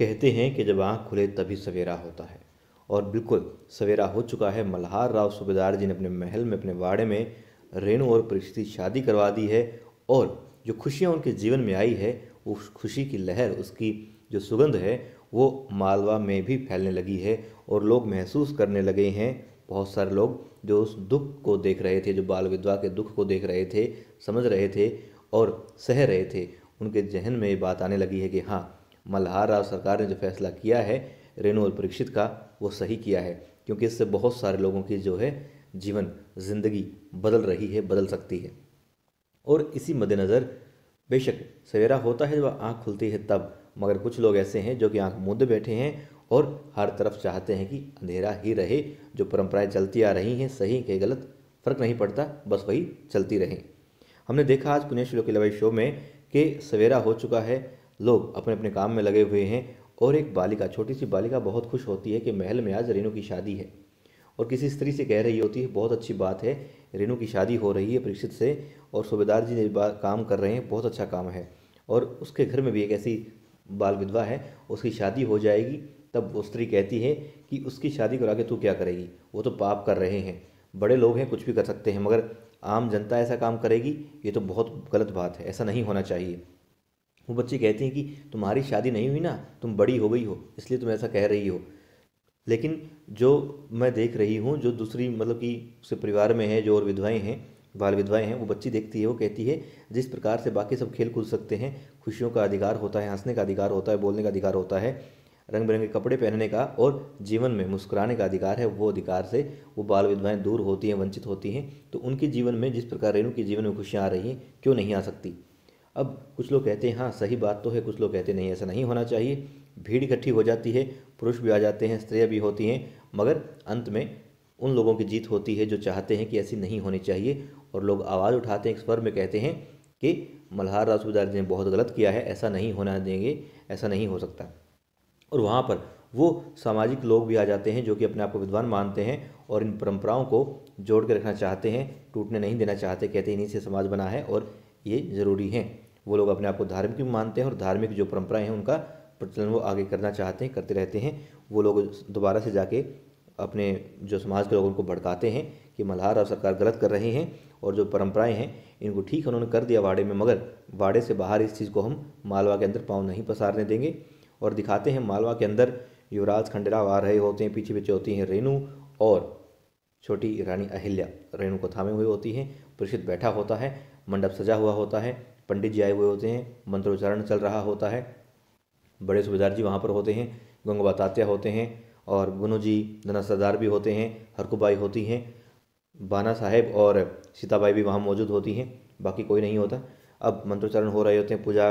कहते हैं कि जब आँख खुले तभी सवेरा होता है और बिल्कुल सवेरा हो चुका है मल्हार राव सूबेदार जी ने अपने महल में अपने वाड़े में रेणु और परिस्थिति की शादी करवा दी है और जो खुशियाँ उनके जीवन में आई है उस खुशी की लहर उसकी जो सुगंध है वो मालवा में भी फैलने लगी है और लोग महसूस करने लगे हैं बहुत सारे लोग जो उस दुख को देख रहे थे जो बाल विधवा के दुख को देख रहे थे समझ रहे थे और सह रहे थे उनके जहन में ये बात आने लगी है कि हाँ मल्हार राव सरकार ने जो फैसला किया है रेणु और परीक्षित का वो सही किया है क्योंकि इससे बहुत सारे लोगों की जो है जीवन जिंदगी बदल रही है बदल सकती है और इसी मद्देनज़र बेशक सवेरा होता है जब आँख खुलती है तब मगर कुछ लोग ऐसे हैं जो कि आँख मूंदे बैठे हैं और हर तरफ चाहते हैं कि अंधेरा ही रहे जो परंपराएं चलती आ रही हैं सही के गलत फ़र्क नहीं पड़ता बस वही चलती रहें हमने देखा आज पुनेश्वर के लवाई शो में कि सवेरा हो चुका है लोग अपने अपने काम में लगे हुए हैं और एक बालिका छोटी सी बालिका बहुत खुश होती है कि महल में आज रेनू की शादी है और किसी स्त्री से कह रही होती है बहुत अच्छी बात है रेनू की शादी हो रही है परीक्षित से और सूबेदार जी काम कर रहे हैं बहुत अच्छा काम है और उसके घर में भी एक ऐसी बाल विधवा है उसकी शादी हो जाएगी तब वो स्त्री कहती है कि उसकी शादी करा के तू क्या करेगी वो तो पाप कर रहे हैं बड़े लोग हैं कुछ भी कर सकते हैं मगर आम जनता ऐसा काम करेगी ये तो बहुत गलत बात है ऐसा नहीं होना चाहिए वो बच्चे कहते हैं कि तुम्हारी शादी नहीं हुई ना तुम बड़ी हो गई हो इसलिए तुम ऐसा कह रही हो लेकिन जो मैं देख रही हूँ जो दूसरी मतलब कि उसके परिवार में है जो और विधवाएं हैं बाल विधवाएं हैं वो बच्ची देखती है वो कहती है जिस प्रकार से बाकी सब खेल कूद सकते हैं खुशियों का अधिकार होता है हंसने का अधिकार होता है बोलने का अधिकार होता है रंग बिरंगे कपड़े पहनने का और जीवन में मुस्कुराने का अधिकार है वो अधिकार से वो बाल विधवाएं दूर होती हैं वंचित होती हैं तो उनके जीवन में जिस प्रकार रेणु के जीवन में खुशियाँ आ रही हैं क्यों नहीं आ सकती अब कुछ लोग कहते हैं हाँ सही बात तो है कुछ लोग कहते नहीं ऐसा नहीं होना चाहिए भीड़ इकट्ठी हो जाती है पुरुष भी आ जाते हैं स्त्रियाँ भी होती हैं मगर अंत में उन लोगों की जीत होती है जो चाहते हैं कि ऐसी नहीं होनी चाहिए और लोग आवाज़ उठाते हैं स्वर में कहते हैं कि मल्हार रासूदार जी ने बहुत गलत किया है ऐसा नहीं होना देंगे ऐसा नहीं हो सकता और वहाँ पर वो सामाजिक लोग भी आ जाते हैं जो कि अपने आप को विद्वान मानते हैं और इन परंपराओं को जोड़ के रखना चाहते हैं टूटने नहीं देना चाहते कहते इन्हीं से समाज बना है और ये ज़रूरी हैं वो लोग अपने आप को धार्मिक भी मानते हैं और धार्मिक जो परंपराएं हैं उनका प्रचलन वो आगे करना चाहते हैं करते रहते हैं वो लोग दोबारा से जाके अपने जो समाज के लोग उनको भड़काते हैं कि मल्हार और सरकार गलत कर रहे हैं और जो परंपराएं हैं इनको ठीक उन्होंने कर दिया वाड़े में मगर वाड़े से बाहर इस चीज़ को हम मालवा के अंदर पाँव नहीं पसारने देंगे और दिखाते हैं मालवा के अंदर युवराज खंडेराव आ रहे होते हैं पीछे पीछे होती हैं रेणु और छोटी रानी अहिल्या रेणु को थामे हुए होती हैं परिषद बैठा होता है मंडप सजा हुआ होता है पंडित जी आए हुए होते हैं मंत्रोच्चारण चल रहा होता है बड़े सूबेदार जी वहाँ पर होते हैं गंगोबा तात्या होते हैं और गुनु जी धना सरदार भी होते हैं हरकुबाई होती हैं बाना साहेब और सीताबाई भी वहाँ मौजूद होती हैं बाकी कोई नहीं होता अब मंत्रोच्चारण हो रहे होते हैं पूजा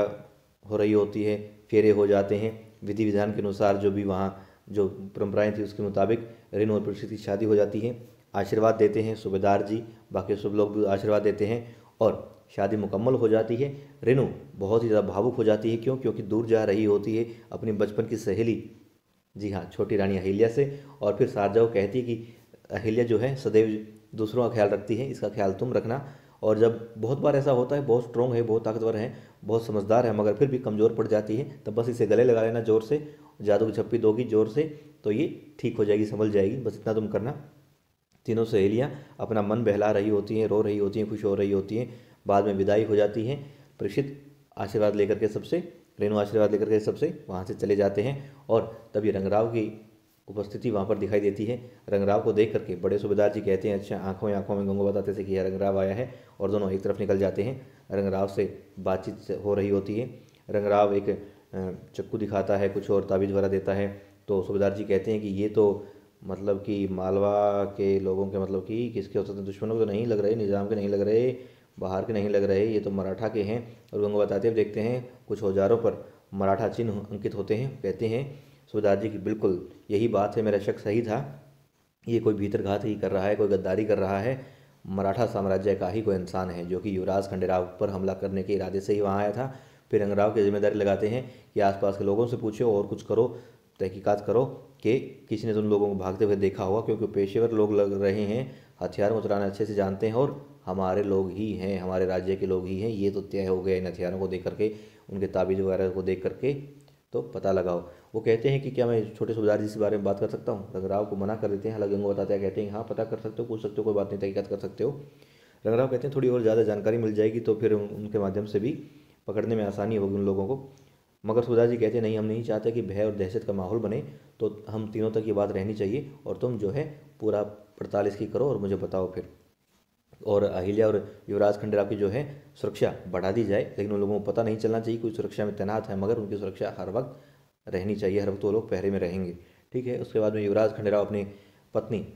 हो रही होती है फेरे हो जाते हैं विधि विधान के अनुसार जो भी वहाँ जो परंपराएं थी उसके मुताबिक ऋण और प्रसिद्ध की शादी हो जाती है आशीर्वाद देते हैं सूबेदार जी बाकी सब लोग भी आशीर्वाद देते हैं और शादी मुकम्मल हो जाती है रेनू बहुत ही ज़्यादा भावुक हो जाती है क्यों क्योंकि दूर जा रही होती है अपनी बचपन की सहेली जी हाँ छोटी रानी अहिल्या से और फिर शारजा को कहती है कि अहिल्या जो है सदैव दूसरों का ख्याल रखती है इसका ख्याल तुम रखना और जब बहुत बार ऐसा होता है बहुत स्ट्रॉन्ग है बहुत ताकतवर है बहुत समझदार है मगर फिर भी कमज़ोर पड़ जाती है तब बस इसे गले लगा लेना ज़ोर से जादू की छप्पी दोगी ज़ोर से तो ये ठीक हो जाएगी संभल जाएगी बस इतना तुम करना तीनों सहेलियाँ अपना मन बहला रही होती हैं रो रही होती हैं खुश हो रही होती हैं बाद में विदाई हो जाती है परीक्षित आशीर्वाद लेकर के सबसे रेणु आशीर्वाद लेकर के सबसे वहाँ से चले जाते हैं और तभी रंगराव की उपस्थिति वहाँ पर दिखाई देती है रंगराव को देख करके बड़े सूबेदार जी कहते हैं अच्छा आंखों में आंखों में गंगो बताते थे कि यह रंगराव आया है और दोनों एक तरफ निकल जाते हैं रंगराव से बातचीत हो रही होती है रंगराव एक चक्कू दिखाता है कुछ और ताबीज वगैरह देता है तो सूबेदार जी कहते हैं कि ये तो मतलब कि मालवा के लोगों के मतलब कि किसके हो सकते दुश्मनों को तो नहीं लग रहे निज़ाम के नहीं लग रहे बाहर के नहीं लग रहे ये तो मराठा के हैं और गंगा बताते हुए देखते हैं कुछ औजारों पर मराठा चिन्ह अंकित होते हैं कहते हैं सुबेदार जी की बिल्कुल यही बात है मेरा शक सही था ये कोई भीतरघात ही कर रहा है कोई गद्दारी कर रहा है मराठा साम्राज्य का ही कोई इंसान है जो कि युवराज खंडेराव पर हमला करने के इरादे से ही वहाँ आया था फिर अंगराव की जिम्मेदारी लगाते हैं कि आसपास के लोगों से पूछो और कुछ करो तहकीकात करो कि किसी ने तो उन लोगों को भागते हुए देखा होगा क्योंकि पेशेवर लोग लग रहे हैं हथियार को चलाना अच्छे से जानते हैं और हमारे लोग ही हैं हमारे राज्य के लोग ही हैं ये तो तय हो गया इन हथियारों को देख करके उनके ताबीज वगैरह को देख करके तो पता लगाओ वो कहते हैं कि क्या मैं छोटे सुबेदार जी के बारे में बात कर सकता हूँ रंगराव को मना कर देते हैं हालांकि उनको बताते हैं कहते हैं हाँ पता कर सकते हो पूछ सकते हो कोई बात नहीं तहकीकत कर सकते हो रंगराव कहते हैं थोड़ी और ज़्यादा जानकारी मिल जाएगी तो फिर उनके माध्यम से भी पकड़ने में आसानी होगी उन लोगों को मगर सुबेदार जी कहते हैं नहीं हम नहीं चाहते कि भय और दहशत का माहौल बने तो हम तीनों तक ये बात रहनी चाहिए और तुम जो है पूरा पड़ताल इसकी करो और मुझे बताओ फिर और अहिल्या और युवराज खंडेराव की जो है सुरक्षा बढ़ा दी जाए लेकिन उन लोगों को पता नहीं चलना चाहिए कोई सुरक्षा में तैनात है मगर उनकी सुरक्षा हर वक्त रहनी चाहिए हर वक्त वो लोग पहरे में रहेंगे ठीक है उसके बाद में युवराज खंडेराव अपनी पत्नी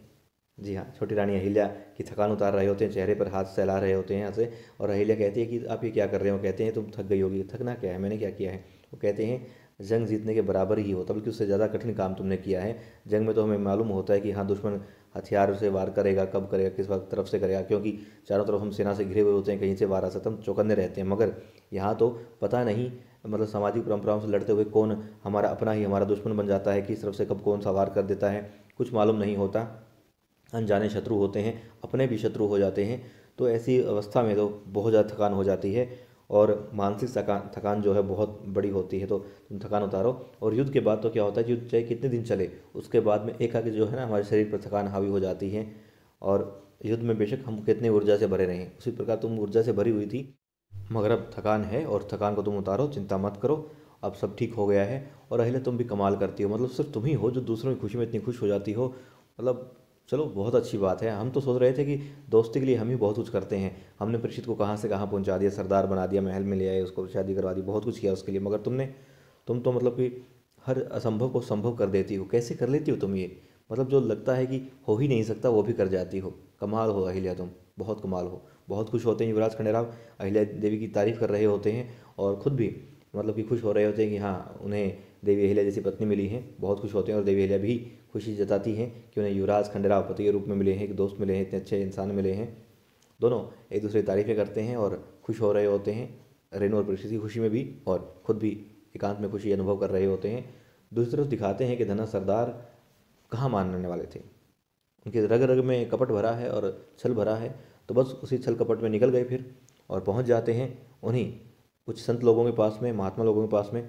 जी हाँ छोटी रानी अहिल्या की थकान उतार रहे होते हैं चेहरे पर हाथ सहला रहे होते हैं यहाँ से और अहिल्या कहती है कि आप ये क्या कर रहे हो कहते हैं तुम थक गई होगी थकना क्या है मैंने क्या किया है वो कहते हैं जंग जीतने के बराबर ही होता बल्कि उससे ज़्यादा कठिन काम तुमने किया है जंग में तो हमें मालूम होता है कि हाँ दुश्मन हथियार से वार करेगा कब करेगा किस वक्त तरफ से करेगा क्योंकि चारों तरफ हम सेना से घिरे हुए होते हैं कहीं से वार आ हम चौकन्ने रहते हैं मगर यहाँ तो पता नहीं मतलब सामाजिक परंपराओं से लड़ते हुए कौन हमारा अपना ही हमारा दुश्मन बन जाता है किस तरफ से कब कौन सा वार कर देता है कुछ मालूम नहीं होता अनजाने शत्रु होते हैं अपने भी शत्रु हो जाते हैं तो ऐसी अवस्था में तो बहुत ज़्यादा थकान हो जाती है और मानसिक थकान थकान जो है बहुत बड़ी होती है तो तुम थकान उतारो और युद्ध के बाद तो क्या होता है युद्ध चाहे कितने दिन चले उसके बाद में एक आगे जो है ना हमारे शरीर पर थकान हावी हो जाती है और युद्ध में बेशक हम कितने ऊर्जा से भरे रहें उसी प्रकार तुम ऊर्जा से भरी हुई थी मगर अब थकान है और थकान को तुम उतारो चिंता मत करो अब सब ठीक हो गया है और अहिले तुम भी कमाल करती हो मतलब सिर्फ तुम ही हो जो दूसरों की खुशी में इतनी खुश हो जाती हो मतलब चलो बहुत अच्छी बात है हम तो सोच रहे थे कि दोस्ती के लिए हम ही बहुत कुछ करते हैं हमने परीक्षित को कहाँ से कहाँ पहुँचा दिया सरदार बना दिया महल में ले आए उसको शादी करवा दी बहुत कुछ किया उसके लिए मगर तुमने तुम तो मतलब कि हर असंभव को संभव कर देती हो कैसे कर लेती हो तुम ये मतलब जो लगता है कि हो ही नहीं सकता वो भी कर जाती हो कमाल हो अहिल्या तुम बहुत कमाल हो बहुत खुश होते हैं युवराज खंडेराव अहिल्या देवी की तारीफ़ कर रहे होते हैं और ख़ुद भी मतलब कि खुश हो रहे होते हैं कि हाँ उन्हें देवी अहिल्या जैसी पत्नी मिली है बहुत खुश होते हैं और देवी अहिल्या भी खुशी जताती हैं कि उन्हें युवराज खंडेराव पति के रूप में मिले हैं एक दोस्त मिले हैं इतने अच्छे इंसान मिले हैं दोनों एक दूसरे की तारीफ़ें करते हैं और खुश हो रहे होते हैं रेनू और परीक्षित की खुशी में भी और खुद भी एकांत में खुशी अनुभव कर रहे होते हैं दूसरी तरफ दिखाते हैं कि धना सरदार कहाँ मानने वाले थे उनके रग रग में कपट भरा है और छल भरा है तो बस उसी छल कपट में निकल गए फिर और पहुँच जाते हैं उन्हीं कुछ संत लोगों के पास में महात्मा लोगों के पास में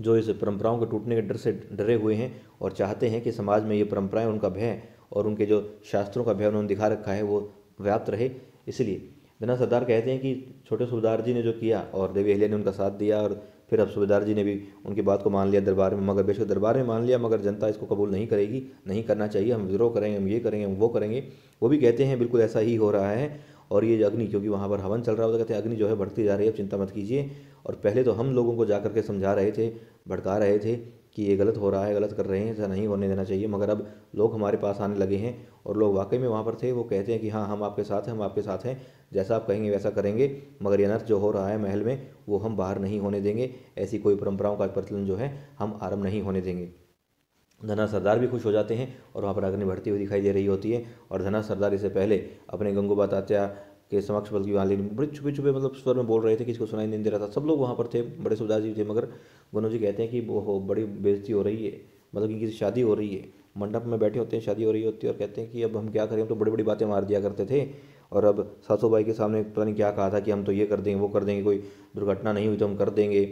जो इस परंपराओं के टूटने के डर से डरे हुए हैं और चाहते हैं कि समाज में ये परंपराएं उनका भय और उनके जो शास्त्रों का भय उन्होंने दिखा रखा है वो व्याप्त रहे इसलिए दिना सरदार कहते हैं कि छोटे सुबेदार जी ने जो किया और देवी अहिल्या ने उनका साथ दिया और फिर अब सूबेदार जी ने भी उनकी बात को मान लिया दरबार में मगर बेशक दरबार में मान लिया मगर जनता इसको कबूल नहीं करेगी नहीं करना चाहिए हम विद्रोह करेंगे हम ये करेंगे हम वो करेंगे वो भी कहते हैं बिल्कुल ऐसा ही हो रहा है और ये अग्नि क्योंकि वहाँ पर हवन चल रहा होता कहते हैं अग्नि जो है बढ़ती जा रही है अब चिंता मत कीजिए और पहले तो हम लोगों को जा करके समझा रहे थे भड़का रहे थे कि ये गलत हो रहा है गलत कर रहे हैं ऐसा नहीं होने देना चाहिए मगर अब लोग हमारे पास आने लगे हैं और लोग वाकई में वहाँ पर थे वो कहते हैं कि हाँ हम आपके साथ हैं हम आपके साथ हैं जैसा आप कहेंगे वैसा करेंगे मगर ये अनर्थ जो हो रहा है महल में वो हम बाहर नहीं होने देंगे ऐसी कोई परंपराओं का प्रचलन जो है हम आरम्भ नहीं होने देंगे धना सरदार भी खुश हो जाते हैं और वहाँ पर अग्नि बढ़ती हुई दिखाई दे रही होती है और धना सरदार इससे पहले अपने गंगूबा तात्या के समक्ष बल्कि वहाँ बड़े छुपे छुपे मतलब स्वर में बोल रहे थे किसी को सुनाई नहीं दे रहा था सब लोग वहाँ पर थे बड़े सुधार जी थे मगर गनो जी कहते हैं कि वो बड़ी बेजती हो रही है मतलब कि किसी शादी हो रही है मंडप में बैठे होते हैं शादी हो रही होती है और कहते हैं कि अब हम क्या करें हम तो बड़ी बड़ी बातें मार दिया करते थे और अब सासू भाई के सामने पता नहीं क्या कहा था कि हम तो ये कर देंगे वो कर देंगे कोई दुर्घटना नहीं हुई तो हम कर देंगे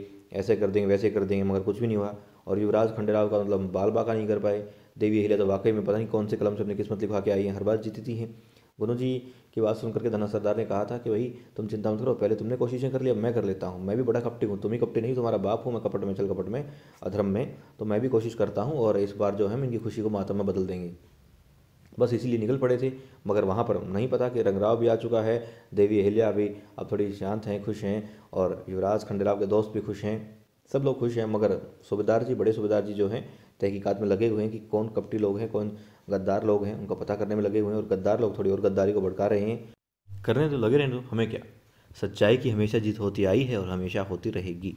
ऐसे कर देंगे वैसे कर देंगे मगर कुछ भी नहीं हुआ और युवराज खंडेराव का मतलब बाल बाका नहीं कर पाए देवी हिले तो वाकई में पता नहीं कौन से कलम से अपनी किस्मत लिखा के आई है हर बात जीतती हैं गुरु जी की बात सुनकर के धना सरदार ने कहा था कि भाई तुम चिंता मत करो पहले तुमने कोशिशें कर ली अब मैं कर लेता हूँ मैं भी बड़ा कपटी हूँ तुम ही कपटी नहीं तुम्हारा बाप हूँ मैं कपट में चल कपट में अधर्म में तो मैं भी कोशिश करता हूँ और इस बार जो है हम इनकी खुशी को मातम में बदल देंगे बस इसीलिए निकल पड़े थे मगर वहाँ पर नहीं पता कि रंगराव भी आ चुका है देवी अहिल्या भी अब थोड़ी शांत हैं खुश हैं और युवराज खंडेराव के दोस्त भी खुश हैं सब लोग खुश हैं मगर सूबेदार जी बड़े सूबेदार जी जो हैं तहकीकात में लगे हुए हैं कि कौन कपटी लोग हैं कौन गद्दार लोग हैं उनका पता करने में लगे हुए हैं और गद्दार लोग थोड़ी और गद्दारी को भड़का रहे हैं करने तो लगे रहने दो हमें क्या सच्चाई की हमेशा जीत होती आई है और हमेशा होती रहेगी